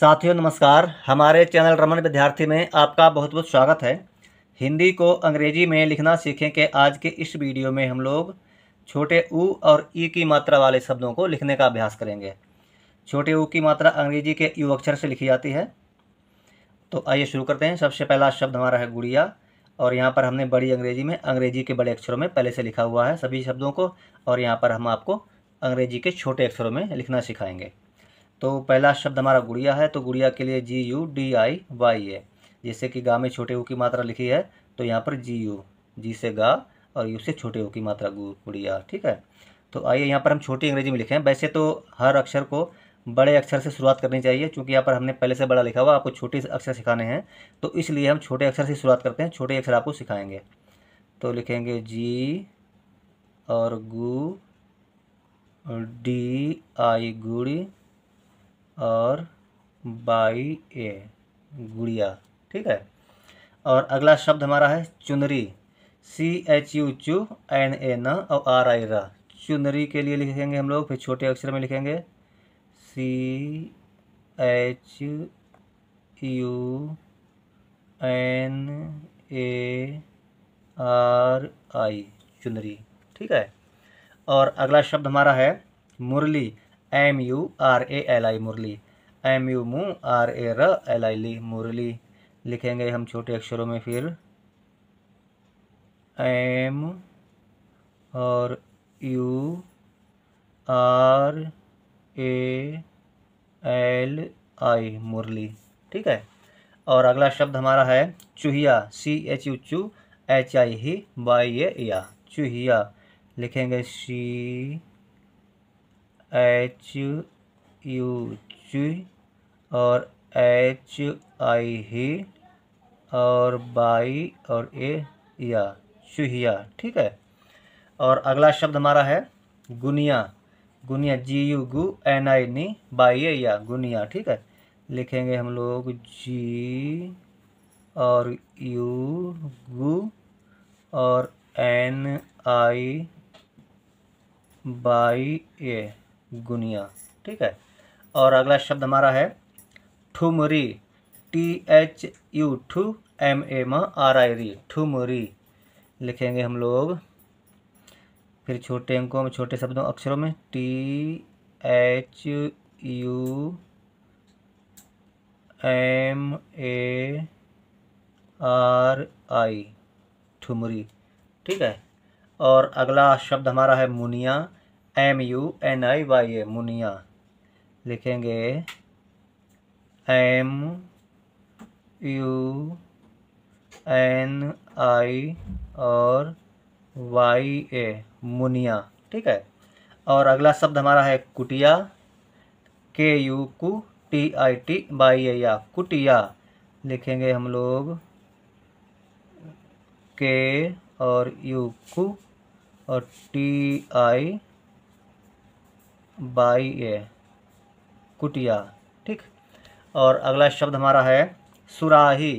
साथियों नमस्कार हमारे चैनल रमन विद्यार्थी में आपका बहुत बहुत स्वागत है हिंदी को अंग्रेजी में लिखना सीखें के आज के इस वीडियो में हम लोग छोटे ऊ और ई की मात्रा वाले शब्दों को लिखने का अभ्यास करेंगे छोटे ऊ की मात्रा अंग्रेजी के यू अक्षर से लिखी जाती है तो आइए शुरू करते हैं सबसे पहला शब्द हमारा है गुड़िया और यहाँ पर हमने बड़ी अंग्रेजी में अंग्रेजी के बड़े अक्षरों में पहले से लिखा हुआ है सभी शब्दों को और यहाँ पर हम आपको अंग्रेजी के छोटे अक्षरों में लिखना सिखाएंगे तो पहला शब्द हमारा गुड़िया है तो गुड़िया के लिए G U D I Y है जैसे कि गा में छोटे ऊ की मात्रा लिखी है तो यहाँ पर जी यू जी से गा और यू से छोटे ऊ की मात्रा गुड़िया ठीक है तो आइए यहाँ पर हम छोटी अंग्रेजी में लिखें वैसे तो हर अक्षर को बड़े अक्षर से शुरुआत करनी चाहिए क्योंकि यहाँ पर हमने पहले से बड़ा लिखा हुआ आपको छोटे अक्षर सिखाने हैं तो इसलिए हम छोटे अक्षर से शुरुआत करते हैं छोटे अक्षर आपको सिखाएंगे तो लिखेंगे जी और गु डी आई गुड़ी और बाई ए गुड़िया ठीक है और अगला शब्द हमारा है चुनरी सी एच यू चू एन ए न और आर आई रा चुनरी के लिए लिखेंगे हम लोग फिर छोटे अक्षर में लिखेंगे C H U N A R I चुनरी ठीक है और अगला शब्द हमारा है मुरली M U R A L I मुरली एम यू मू आर ए र एल आई ली मुरली लिखेंगे हम छोटे अक्षरों में फिर एम और U R A L I मुरली ठीक है और अगला शब्द हमारा है चूहिया सी एच यू चू एच आई ही बाई ए या चूहिया लिखेंगे सी एच यू जी और एच आई ही और बाई और ए या चूहिया ठीक है और अगला शब्द हमारा है गुनिया गुनिया जी यू गु एन आई नी बाई ए या गुनिया ठीक है लिखेंगे हम लोग जी और यू गु और एन आई बाई ए गुनिया ठीक है और अगला शब्द हमारा है ठुमरी टी एच यू ठू एम ए म आर आई री ठुमरी लिखेंगे हम लोग फिर छोटे अंकों में छोटे शब्दों अक्षरों में T H U M A R I ठुमरी ठीक है और अगला शब्द हमारा है मुनिया M U N I Y A मुनिया लिखेंगे एम यू एन आई और वाई ए मुनिया ठीक है और अगला शब्द हमारा है कुटिया के यू कु T I T Y A या कुटिया लिखेंगे हम लोग के और यू कु और टी आई बाई ए कुटिया ठीक और अगला शब्द हमारा है सुराही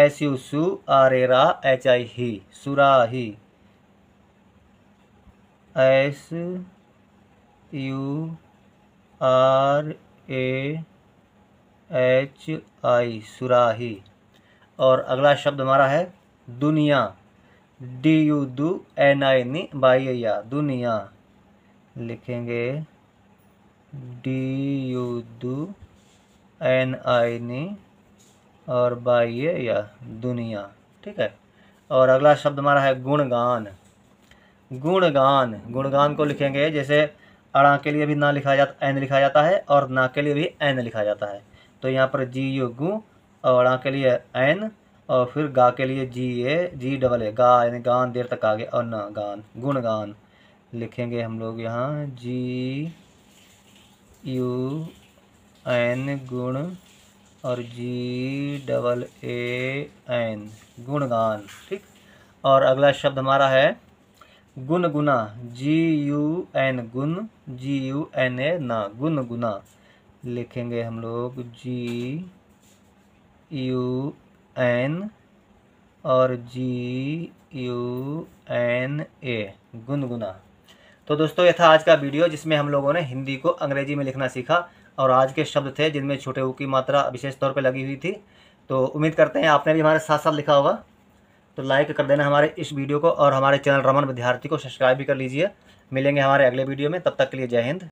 एस यू सु आर ए रा एच आई ही सुराही S U R A H I सुराही और अगला शब्द हमारा है दुनिया डी यू दू एन आई नी बाई दुनिया लिखेंगे डी यू दू एन आई नी और ए या दुनिया ठीक है और अगला शब्द हमारा है गुणगान गुणगान गुणगान को लिखेंगे जैसे अड़ा के लिए भी ना लिखा जाता एन लिखा जाता है और ना के लिए भी एन लिखा जाता है तो यहाँ पर जी यू गु और अड़ा के लिए एन और फिर गा के लिए जी ए जी डबल ए गा यानी गान देर तक आगे और ना गान गुणगान लिखेंगे हम लोग यहाँ जी यू एन गुण और जी डबल ए एन गुणगान ठीक और अगला शब्द हमारा है गुनगुना जी यू एन गुन जी यू एन ए ना गुनगुना लिखेंगे हम लोग जी यू एन और जी यू एन ए गुनगुना तो दोस्तों ये था आज का वीडियो जिसमें हम लोगों ने हिंदी को अंग्रेजी में लिखना सीखा और आज के शब्द थे जिनमें छोटे ऊ की मात्रा विशेष तौर पर लगी हुई थी तो उम्मीद करते हैं आपने भी हमारे साथ साथ लिखा होगा तो लाइक कर देना हमारे इस वीडियो को और हमारे चैनल रमन विद्यार्थी को सब्सक्राइब भी कर लीजिए मिलेंगे हमारे अगले वीडियो में तब तक के लिए जय हिंद